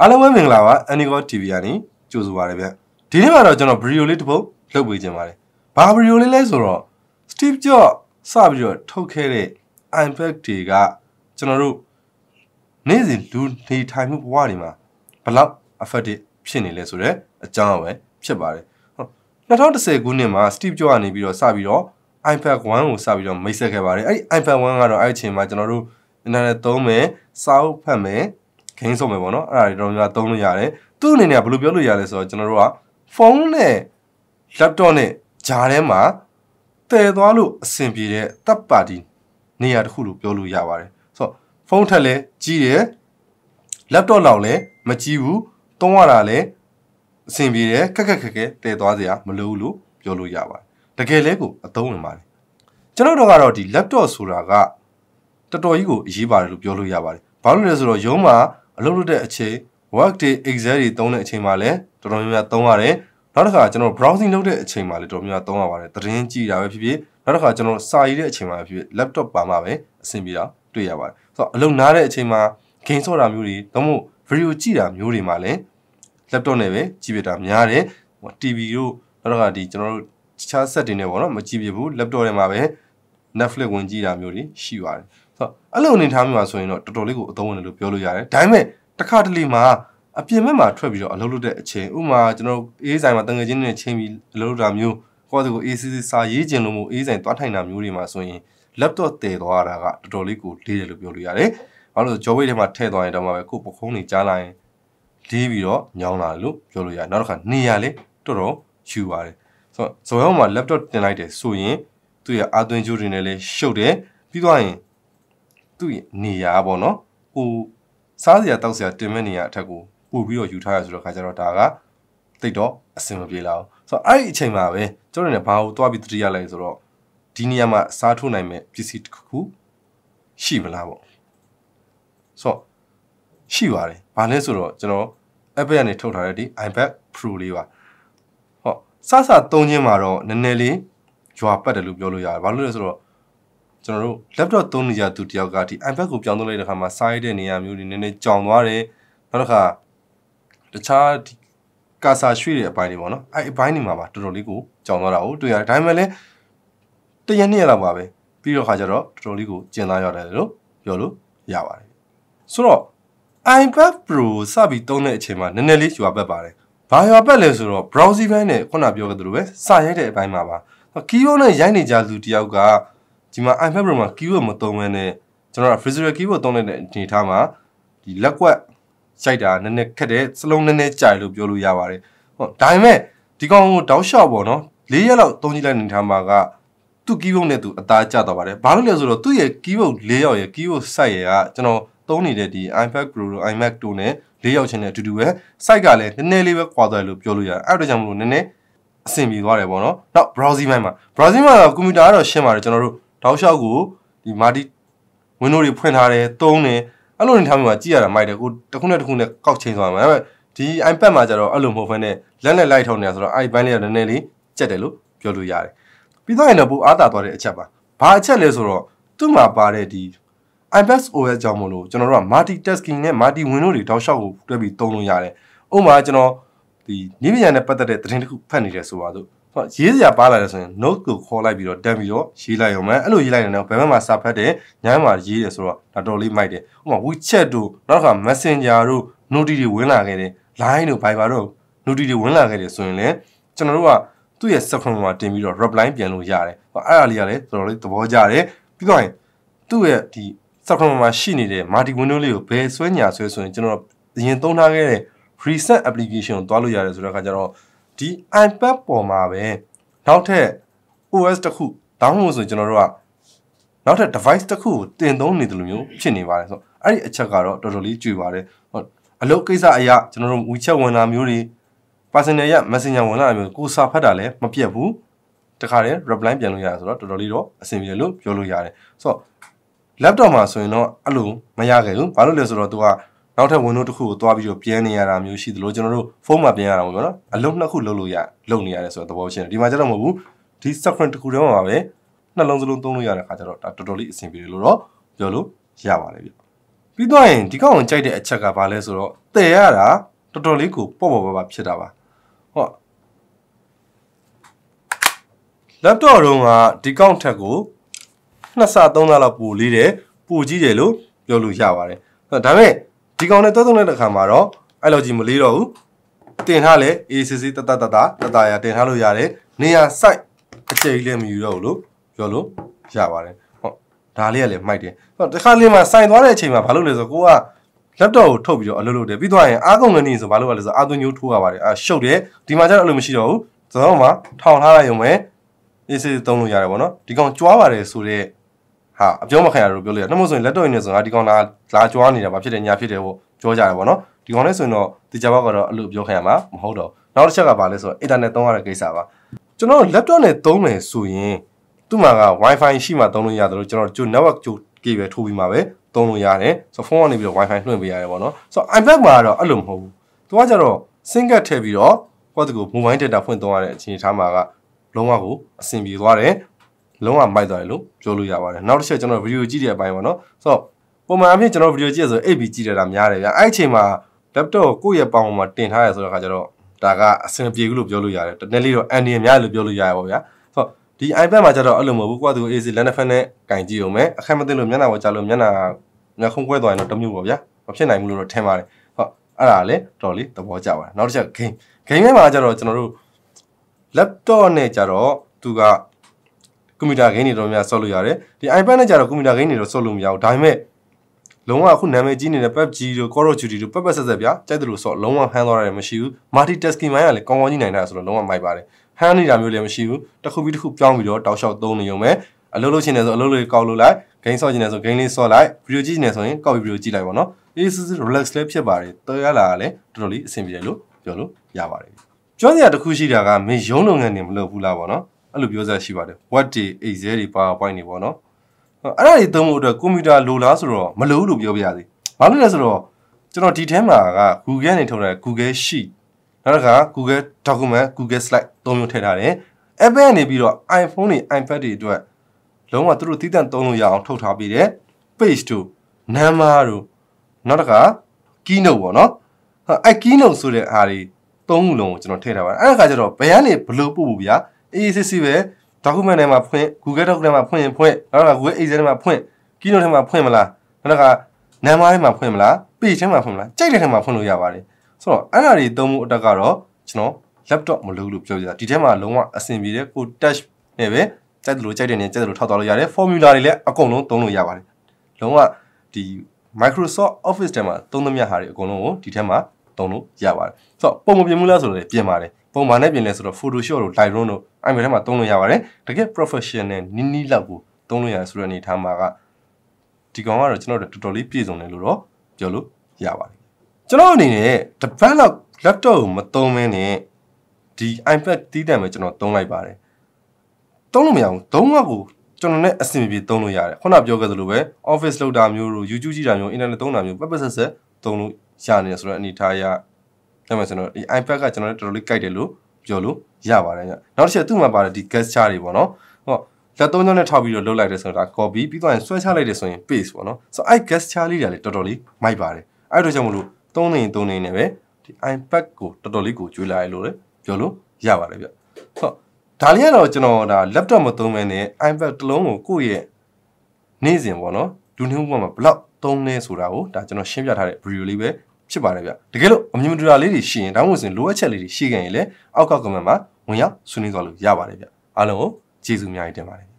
အားလုံးပဲမင်္ဂလာပါ Anigo TV ကနေကြိုဆိုပါရစေ။ဒီနေ့မှာတော့ကျွန်တော်ဗီဒီယိုလေးတစ်ပုဒ်လုပ်ပေးခြင်းပါတယ်။ဘာဗီဒီယိုလေးလဲဆိုတော့ Steve Jobs စပြီးတော့ထုတ်ခဲ့တဲ့ iPad တွေကကျွန်တော်တို့နေ့စဉ်လူနေထိုင်မှုဘဝတွေမှာဘလောက် affected ဖြစ်နေလဲဆိုတော့အကြောင်းပဲဖြစ်ပါတယ်။2010ခုနှစ်မှာ Steve Jobs ကနေပြီးတော့စပြီးတော့ iPad 1ကိုစပြီးတော့မိတ်ဆက်ခဲ့ပါတယ်။အဲ့ဒီ iPad 1ကတော့အဲ့ဒီအချိန်မှာကျွန်တော်တို့ internet သုံးမယ်၊စာအုပ်ဖတ်မယ် gain ဆုံးမယ်ပေါ့နော်အဲ့ဒါတွေတော်တော်များသုံးလို့ရတယ်သူ့အနေနဲ့ဘယ်လိုပြောလို့ရလဲဆိုတော့ကျွန်တော်တို့ကဖုန်းနဲ့ laptop နဲ့ဂျာထဲမှာတည်သွားလို့အဆင်ပြေတဲ့တပ်ပါတီနေရာတစ်ခုလို့ပြောလို့ရပါတယ်ဆိုတော့ဖုန်းထက်လည်းကြီးတယ် laptop လောက်လည်းမကြီးဘူးသုံးရတာလည်းအဆင်ပြေတယ်ခက်ခက်ခက်ခဲတည်သွားစရာမလိုဘူးလို့ပြောလို့ရပါတယ်တကယ်လဲကိုအသုံးဝင်ပါတယ်ကျွန်တော်တို့ကတော့ဒီ laptop ဆိုတာကတော်တော်ကြီးကိုအရေးပါတယ်လို့ပြောလို့ရပါတယ်ဘာလို့လဲဆိုတော့ရုံးမှာအလုပ်လုပ်တဲ့အချိန် work day excel တွေသုံးတဲ့အချိန်မှာလည်းတော်တော်များများသုံးရတယ်နောက်တစ်ခါကျွန်တော် browsing လုပ်တဲ့အချိန်မှာလည်းတော်တော်များများသုံးရပါတယ်သတင်းကြည့်တာပဲဖြစ်ဖြစ်နောက်တစ်ခါကျွန်တော်စာရေးတဲ့အချိန်မှာပဲဖြစ်ဖြစ် laptop ပါမှာပဲအဆင်ပြေတာတွေ့ရပါတယ်ဆိုတော့အလုပ်နားတဲ့အချိန်မှာ game ဆော့တာမျိုးတွေသို့မဟုတ် video ကြည့်တာမျိုးတွေမှာလည်း laptop နဲ့ပဲကြည့်ပြတာများတယ် TV တို့နောက်တစ်ခါဒီကျွန်တော်တို့တခြား set တွေနဲ့ပေါ့နော်မကြည့်ပြဘူး laptop ထဲမှာပဲ Netflix ဝင်ကြည့်တာမျိုးတွေရှိပါတယ်ဆိုတော့အဲ့လိုအနေထားမျိုးမှာဆိုရင်တော့တော်တော်လေးကိုအသုံးဝင်တယ်လို့ပြောလို့ရတယ်ဒါပေမဲ့တစ်ခါတလေမှာအပြင်ဘက်မှာထွက်ပြီးတော့အလုပ်လုပ်တဲ့အချိန်ဥမာကျွန်တော်အေးဆိုင်မှာတငယ်ချင်းတွေနဲ့ချင်းပြီးအလုပ်လုပ်တာမျိုးကိုယ့်တကူအေးစစ်စစ်စာရေးကျင်လို့မို့အေးဆိုင်သွားထိုင်တာမျိုးတွေမှာဆိုရင် laptop တည်သွားတာကတော်တော်လေးကိုလေးတယ်လို့ပြောလို့ရတယ်ဘာလို့လဲကြောဝိတ်ထဲမှာထည့်သွားရင်တော့မှပဲကိုပခုံးတွေကြားလာရင်လေးပြီးတော့ညောင်းလာတယ်လို့ပြောလို့ရတယ်နောက်တစ်ခါနေရလေတော်တော်ယူပါတယ်ဆိုတော့ဇော်ရောက်မှာ laptop တင်လိုက်တယ်ဆိုရင်သူ့ရဲ့အာသွင်းကြိုးတွေနဲ့လည်းရှုပ်တယ်ပြီးတော့ရင်သူ့နေရာပေါ့နော်ဟိုစားစရာတောက်စရာတင်မဲ့နေရာအထက်ကိုပို့ပြီးတော့ယူထားရဆိုတော့ခါကျတော့ဒါကတိတ်တော့အဆင်မပြေလာဘူးဆိုတော့အဲ့ဒီအချိန်မှာပဲကျွန်တော်လည်းဘာကိုသွားပြီးတတိယလိုက်ဆိုတော့ဒီနေရာမှာစားထိုးနိုင်မဲ့ပစ္စည်းတစ်ခုရှိမလားပေါ့ဆိုတော့ရှိပါတယ်ဘာလဲဆိုတော့ကျွန်တော် Apple ကနေထုတ်ထားတဲ့ဒီ iPad Pro လေးပါဟောစစသုံးချင်းမှာတော့နည်းနည်းလေးရွာပတ်တယ်လို့ပြောလို့ရတယ်ဘာလို့လဲဆိုတော့ကျွန်တော်တို့ laptop သုံးနေကြသူတယောက်ကဒီ iPad ကိုပြောင်းသုံးလိုက်တဲ့ခါမှာစားရတဲ့နေရာမျိုးတွေနည်းနည်းကြောင်သွားတယ်နောက်တစ်ခါတခြားဒီကာစာရွှေ့တဲ့အပိုင်းတွေပေါ့နော်အဲ့အပိုင်းတွေမှာပါတော်တော်လေးကိုကြောင်သွားတာကိုတွေ့ရတယ်ဒါပေမဲ့လည်းတရက်နှစ်ရက်လောက်ပါပဲပြီးတော့ခါကျတော့တော်တော်လေးကိုကျင်သားရတယ်လို့ပြောလို့ရပါတယ်ဆိုတော့ iPad Pro စပြီးသုံးတဲ့အချိန်မှာနည်းနည်းလေးရွာပတ်ပါတယ်ဘာရွာပတ်လဲဆိုတော့ browser ဘန်းနဲ့ခုနပြောခဲ့သလိုပဲစာရိုက်တဲ့အပိုင်းမှာပါ keyboard နဲ့ရိုက်နေကြလူတယောက်ကဒီမှာ iPad Pro မှာ keyword မသုံးဘဲနဲ့ကျွန်တော်က physical keyword သုံးလိုက်တဲ့အနေထားမှာဒီလက်ကွက်ရိုက်တာနည်းနည်းခက်တယ်စလုံးနည်းနည်းကြိုင်လို့ပြောလို့ရပါတယ်ဟုတ်ဒါပေမဲ့ဒီကောင်ကိုတောက်လျှောက်ပေါ့နော်၄ရက်လောက်သုံးကြည့်လိုက်နေထားမှာကသူ့ keyboard နဲ့သူအသားကျသွားပါတယ်ဘာလို့လဲဆိုတော့သူ့ရဲ့ keyboard ၄ရောက်ရဲ့ keyboard site ရဲ့ကကျွန်တော်သုံးနေတဲ့ဒီ iPad Pro တို့ iMac တို့နဲ့၄ရောက်ချင်းနဲ့အတူတူပဲ site ကလည်းနည်းနည်းလေးပဲကွာသွားတယ်လို့ပြောလို့ရတယ်အဲ့ဒါကြောင့်မလို့နည်းနည်းအဆင်ပြေသွားတယ်ပေါ့နော်နောက် browser ဘက်မှာ browser မှာကွန်ပျူတာကတော့ရှင်းပါတယ်ကျွန်တော်တို့နောက်လျှောက်ကိုဒီမာတီဝင်းဒိုးတွေဖွင့်ထားတယ်သုံးတယ်အဲ့လိုနေထားမျိုးမှာကြည့်ရတာမိုက်တယ်ကိုတစ်ခုနဲ့တစ်ခုနဲ့ကောက်ချိန်သွားမှာဒါပေမဲ့ဒီ iPad မှာကျတော့အဲ့လိုမဟုတ်ဘဲနဲ့လက်နဲ့လိုက်ထောင်းနေတာဆိုတော့အဲ့ဒီဘိုင်းလေးကနည်းနည်းလေးကျက်တယ်လို့ပြောလို့ရတယ်ပြီးတော့ရင်တော့ပိုအားတာသွားတဲ့အချက်ပါဘာအချက်လဲဆိုတော့သူ့မှာပါတဲ့ဒီ iPad OS ကြောင့်မလို့ကျွန်တော်တို့က multi tasking နဲ့ multi window တွေတောက်လျှောက်ကိုတွဲပြီးသုံးလို့ရတယ်ဥပမာကျွန်တော်ဒီနိဗ္ဗာန်နဲ့ပတ်သက်တဲ့သတင်းတစ်ခုဖတ်နေတယ်ဆိုပါစို့ဟုတ်ရေးစရာပါလာတယ်ဆိုရင် note ကိုခေါ်လိုက်ပြီးတော့တက်ပြီးတော့ရေးလိုက်ရုံပဲအဲ့လိုရေးလိုက်ရင်တော့ဘယ်ဘက်မှာစာဖတ်တယ်ညမ်းမှာရေးတယ်ဆိုတော့ဒါတော်လေးမိုက်တယ်ဥပမာ WeChat တို့နောက်တစ်ခါ Messenger တို့ note တွေဝင်လာခဲ့တယ် line တို့ Viber တို့ note တွေဝင်လာခဲ့တယ်ဆိုရင်လည်းကျွန်တော်တို့ကသူ့ရဲ့ subscribe မှာတင်ပြီးတော့ reply ပြန်လို့ရတယ်ဟောအဲ့ဒါလေးကလည်းတော်တော်လေးသဘောကျတယ်ပြီးတော့သူ့ရဲ့ဒီ subscribe မှာရှိနေတဲ့ multi window လေးကိုဘယ်ဆွဲညာဆွဲဆိုရင်ကျွန်တော်အရင်သုံးထားခဲ့တဲ့ reset application ကိုတွားလို့ရတယ်ဆိုတော့အခါကျတော့ဒီ iPad ပေါ်မှာပဲနောက်ထပ် OS တစ်ခု download ဆိုကျွန်တော်တို့ကနောက်ထပ် device တစ်ခုကိုတင်သုံးနေတယ်လို့မျိုးဖြစ်နေပါတယ်ဆိုတော့အဲ့ဒီအချက်ကတော့တော်တော်လေးကြွေပါတယ်ဟုတ်အလုပ်ကိစ္စအရာကျွန်တော်တို့ WeChat ဝင်လာမျိုးတွေ personal ရ messenger ဝင်လာမျိုးကိုစာဖတ်တာလည်းမပြတ်ဘူးတခါတည်း reply ပြန်လို့ရတယ်ဆိုတော့တော်တော်လေးတော့အဆင်ပြေလို့ပြောလို့ရတယ်ဆိုတော့ laptop မှာဆိုရင်တော့အဲ့လိုမရခဲ့ဘူးဘာလို့လဲဆိုတော့ तू ကနောက်ထပ် window တစ်ခုကိုသွားပြီးတော့ပြန်နေရတာမျိုးရှိသလိုကျွန်တော်တို့ဖုန်းမှာပြန်ရတာမျိုးပေါ့နော်အလုံးနှစ်ခုလုံးလို့ရလုံးနေရတယ်ဆိုတော့သဘောရှင်းတယ်ဒီမှာကျတော့မဟုတ်ဘူးဒီ subscribe တစ်ခုတည်းမှာပဲနှလုံးစလုံးသုံးလို့ရတဲ့ခါကျတော့ဒါတော်တော်လေးအဆင်ပြေတယ်လို့တော့ပြောလို့ရပါတယ်ဗျပြီးတော့ရင်ဒီကောင်ကိုကြိုက်တဲ့အချက်ကဘာလဲဆိုတော့တည်ရတာတော်တော်လေးကိုပေါ့ပေါ့ပါပါဖြစ်တာပါဟုတ် laptop တုံးကဒီကောင်ထက်ကိုနှစ်ဆသုံးဆလောက်ပိုလေးတယ်ပိုကြီးတယ်လို့ပြောလို့ရပါတယ်ဒါပေမဲ့ဒီကောင်နဲ့တွဲသုံးလိုက်တဲ့အခါမှာတော့အဲ့လိုကြီးမလေးတော့ဘူးတင်ထားလဲအေးစစ်စစ်တတတတတတရာတင်ထားလို့ရတယ်နေရာ site အကျိလည်းမယူတော့ဘူးလို့ပြောလို့ရပါတယ်ဟုတ်ဒါလေးကလည်းမိုက်တယ်ဟောတခါလေးမှာစိုင်သွားတဲ့အချိန်မှာဘာလုပ်လဲဆိုကိုက laptop ကိုထုတ်ပြီးတော့အလုပ်လုပ်တယ်ပြီးသွားရင်အားကုန်ငနေဆိုဘာလုပ်ရလဲဆိုအာသွင်းညိုးထိုးရပါတယ်အာရှုပ်တယ်ဒီမှာကျတော့အဲ့လိုမရှိတော့ဘူးဇောင်းမှာထောင်ထားလိုက်ရုံပဲအေးစစ်သုံးလို့ရတယ်ပေါ့နော်ဒီကောင်ကြွားပါတယ်ဆိုတော့ဟာအပြောမခံရလို့ပြောလို့ရနှမို့ဆိုရင်လက်တော့ရင်းနဲ့ဆိုငါဒီကောင်လာလာကြွားနေတာဗာဖြစ်တယ်ညာဖြစ်တယ်ပေါ့ကြောကြတယ်ပေါ့နော်ဒီကောင်လည်းဆိုရင်တော့ဒီကြဘက်ကတော့အဲ့လိုပြောခံရမှာမဟုတ်တော့နောက်တစ်ချက်ကဗာလဲဆိုတော့အင်တာနက်သုံးရတဲ့ကိစ္စပါကျွန်တော် laptop နဲ့သုံးမယ်ဆိုရင်သူ့မှာက wifi ရှိမှသုံးလို့ရတယ်လို့ကျွန်တော်ကျို network ကျိုကေပဲထိုးပြီးမှပဲသုံးလို့ရတယ်ဆိုတော့ဖုန်းကနေပြီးတော့ wifi လွှင့်ပေးရတယ်ပေါ့နော်ဆိုတော့ iPad မှာကတော့အဲ့လိုမဟုတ်ဘူးသူကကြတော့ sync ထည့်ပြီးတော့ဟောတကူ mobile data ဖွင့်သုံးရတဲ့အခြေအနေထားမှာကလုံးဝကိုအဆင်ပြေသွားတယ်လုံးဝမိုက်သွားတယ်လို့ပြောလို့ရပါတယ်နောက်တစ်ချက်ကျွန်တော်ဗီဒီယိုကြည့်တဲ့အပိုင်းပေါ့နော်ဆိုတော့ပုံမှန်အဖြစ်ကျွန်တော်ဗီဒီယိုကြည့်ဆိုအိပ်ပြီးကြည့်ရတာများတယ်ဗျအဲ့အချိန်မှာ laptop ကိုယ့်ရဲ့ပေါင်မှာတင်ထားရဆိုတော့အခါကျတော့ဒါကအဆင်ပြေဘူးလို့ပြောလို့ရတယ်တနည်းလေးတော့အန်ဒီအများလို့ပြောလို့ရရပါဗျာဆိုတော့ဒီ iPad မှာကျတော့အဲ့လိုမဟုတ်ဘူးကွာသူ AC လန်နဖက်နဲ့ကင်ကြည့်အောင်မယ်အခက်မသိလို့မျက်နှာပေါ်ကျလို့မျက်နှာမျက်ခုံးကွဲသွားရင်တော့တမျိုးပါဗျာမဖြစ်နိုင်ဘူးလို့တော့ထင်ပါတယ်ဟုတ်အဲ့ဒါလည်းတော်လေးသဘောကျပါတယ်နောက်တစ်ချက် game game ထဲမှာကျတော့ကျွန်တော်တို့ laptop နဲ့ကျတော့သူကကွန်ပျူတာဂိမ်းတွေတော်များဆော့လို့ရတယ်ဒီ iPad နဲ့ကြတော့ကွန်ပျူတာဂိမ်းတွေတော့ဆော့လို့မရဘူးဒါပေမဲ့လုံးဝအခုနာမည်ကြီးနေတဲ့ PUBG တို့ Call of Duty တို့ပတ်ပတ်ဆက်ဆက်ဗျာကြိုက်တယ်လို့ဆော့လုံးဝဟန်းသွားရတယ်မရှိဘူး multitasking မိုင်းကလည်းကောင်းကောင်းကြီးနိုင်တာဆိုတော့လုံးဝမိုက်ပါတယ်ဟန်းနေတာမျိုးလည်းမရှိဘူးတစ်ခုပြီးတစ်ခုပြောင်းပြီးတော့တောက်လျှောက်သုံးနေုံပဲအလုပ်လုပ်ချင်တယ်ဆိုအလုပ်လေးကောက်လို့လိုက်ဂိမ်းဆော့ချင်တယ်ဆိုဂိမ်းလေးဆော့လိုက်ဗီဒီယိုကြည့်နေဆိုရင်ကောက်ပြီးဗီဒီယိုကြည့်လိုက်ပါတော့အေးစစ်စစ် relax လေးဖြစ်ပါတယ်တော်ရလာကလည်းတော်တော်လေးအဆင်ပြေတယ်လို့ပြောလို့ရပါတယ်ကျွမ်းစရာတစ်ခုရှိတာကမင်းရုံးလုပ်ငန်းတွေမလုပ်ဘူးလားပေါ့နော်အဲ့လိုပြောစရာရှိပါတယ် what တွေ excel တွေ powerpoint တွေပေါ့နော်အဲ့ဒါတွေသုံးဖို့အတွက်ကွန်ပျူတာလိုလားဆိုတော့မလိုဘူးလို့ပြောပြရသေးဘာလို့လဲဆိုတော့ကျွန်တော်ဒီထဲမှာက Google နဲ့ထုတ်တဲ့ Google Sheet နောက်တစ်ခါ Google Document Google Slide သုံးမျိုးထည့်ထားတယ် Apple ကနေပြီးတော့ iPhone တွေ iPad တွေအတွက်လုံးဝသူတို့သီးသန့်သုံးလို့ရအောင်ထုတ်ထားပေးတယ် Page တို့နံပါတ်တို့နောက်တစ်ခါ Keynote ပေါ့နော်အဲ့ Keynote ဆိုတဲ့အားတွေသုံးခုလုံးကိုကျွန်တော်ထည့်ထားပါတယ်အဲ့ဒါကကျတော့ဘယ်ကနေဘလို့ပို့ဖို့ဗျာအေးအေးဆေးဆေးပဲ document ထဲမှာဖွင့် Google Doc ထဲမှာဖွင့်ရင်ဖွင့်နောက်တော့ Google Excel ထဲမှာဖွင့် Keynote ထဲမှာဖွင့်မလားနောက်ကနံပါတ်ထဲမှာဖွင့်မလား page ထဲမှာဖွင့်မလားကြိုက်တဲ့ထဲမှာဖွင့်လို့ရပါတယ်ဆိုတော့အဲ့ဒါတွေသုံးဖို့အတက်ကတော့ကျွန်တော် laptop မလုပ်လို့ပြောပြတာဒီထဲမှာလုံးဝအဆင်ပြေတယ်ကို touch နဲ့ပဲကြိုက်တယ်လို့ကြိုက်တယ်နဲ့ကြိုက်တယ်လို့ထောက်သွားလို့ရတယ် formula တွေလည်းအကုန်လုံးသုံးလို့ရပါတယ်လုံးဝဒီ Microsoft Office ထဲမှာသုံးသမျှဟာတွေအကုန်လုံးကိုဒီထဲမှာသုံးလို့ရပါတယ်ဆိုတော့ပုံမပြင်ဘူးလားဆိုတော့ပြင်ပါတယ်ပုံမှန်နဲ့ပြင်လဲဆိုတော့ Photoshop တို့ Lightroom တို့အဲ့မျိုးထဲမှာသုံးလို့ရပါတယ်တကယ် professional နီးနီးလောက်ကိုသုံးလို့ရတယ်ဆိုတဲ့အနေထားမှာကဒီကောင်ကတော့ကျွန်တော်တို့တော်တော်လေးပြည့်စုံတယ်လို့တော့ပြောလို့ရပါတယ်ကျွန်တော်အနေနဲ့တပတ်လောက် laptop ကိုမသုံးမင်းနဲ့ဒီ iPad တီးတံပဲကျွန်တော်သုံးလိုက်ပါတယ်သုံးလို့မရဘူးသုံးဝက်ကိုကျွန်တော်နဲ့အဆင်ပြေသုံးလို့ရတယ်ခုနပြောခဲ့သလိုပဲ office လောက်တာမျိုးတို့ YouTube ကြည့်တာမျိုး internet သုံးတာမျိုးပတ်ပတ်ဆက်ဆက်သုံးလို့ရနေတယ်ဆိုတော့အနေထားအရဒါမှကျွန်တော်ဒီ iPad ကကျွန်တော်တော်တော်လေးကြိုက်တယ်လို့ပြောလို့ရပါတယ်ညနောက်တစ်ချက်သူ့မှာပါတယ်ဒီ gesture တွေပေါ့နော်ဟောလက်သုံးချောင်းနဲ့ထောက်ပြီးတော့လုတ်လိုက်တယ်ဆိုတော့ဒါ copy ပြီးသွားရင်ဆွဲချလိုက်တယ်ဆိုရင် paste ပေါ့နော်ဆိုတော့အဲ့ gesture လေးတွေလည်းတော်တော်လေးမိုက်ပါတယ်အဲ့တော့ကြောင့်မလို့သုံးနေသုံးနေနဲ့ပဲဒီ iPad ကိုတော်တော်လေးကိုကျွေးလာရလို့လည်းပြောလို့ရပါတယ်ဗျဟုတ်ဒါလေးကတော့ကျွန်တော်ဒါ laptop မသုံးမဲနဲ့ iPad တစ်လုံးကိုကိုယ့်ရဲ့နေ့စဉ်ပေါ့နော်လူနှင်းဥပမာဘလောက်သုံးလဲဆိုတာကိုဒါကျွန်တော်ရှင်းပြထားတဲ့ video လေးပဲဖြစ်ပါတယ်ဗျတကယ်လို့အမြင်မတူတာလေးတွေရှိရင်ဒါမှမဟုတ်ရင်လိုအပ်ချက်လေးတွေရှိခဲ့ရင်လည်းအောက်က comment မှာဝင်ရောက်ဆွေးနွေးသွားလို့ရပါတယ်ဗျအားလုံးကိုကျေးဇူးအများကြီးတင်ပါတယ်